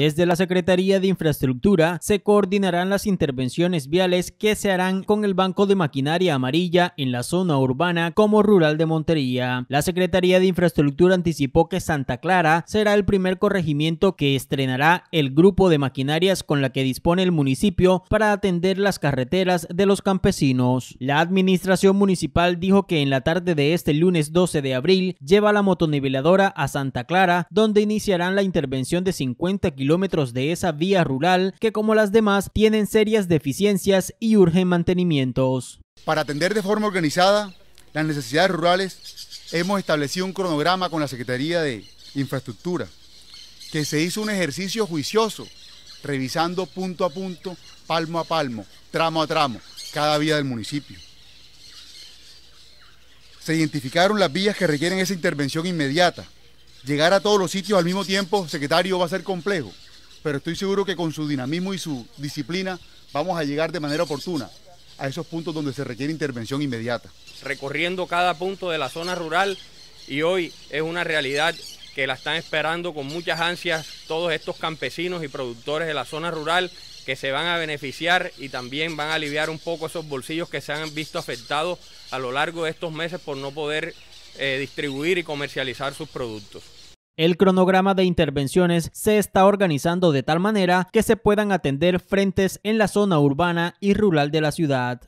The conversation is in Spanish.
Desde la Secretaría de Infraestructura se coordinarán las intervenciones viales que se harán con el Banco de Maquinaria Amarilla en la zona urbana como rural de Montería. La Secretaría de Infraestructura anticipó que Santa Clara será el primer corregimiento que estrenará el grupo de maquinarias con la que dispone el municipio para atender las carreteras de los campesinos. La administración municipal dijo que en la tarde de este lunes 12 de abril lleva la motoniveladora a Santa Clara, donde iniciarán la intervención de 50 kilómetros de esa vía rural que como las demás tienen serias deficiencias y urgen mantenimientos. Para atender de forma organizada las necesidades rurales, hemos establecido un cronograma con la Secretaría de Infraestructura, que se hizo un ejercicio juicioso, revisando punto a punto, palmo a palmo, tramo a tramo, cada vía del municipio. Se identificaron las vías que requieren esa intervención inmediata llegar a todos los sitios al mismo tiempo, secretario, va a ser complejo, pero estoy seguro que con su dinamismo y su disciplina vamos a llegar de manera oportuna a esos puntos donde se requiere intervención inmediata. Recorriendo cada punto de la zona rural y hoy es una realidad que la están esperando con muchas ansias todos estos campesinos y productores de la zona rural que se van a beneficiar y también van a aliviar un poco esos bolsillos que se han visto afectados a lo largo de estos meses por no poder eh, distribuir y comercializar sus productos. El cronograma de intervenciones se está organizando de tal manera que se puedan atender frentes en la zona urbana y rural de la ciudad.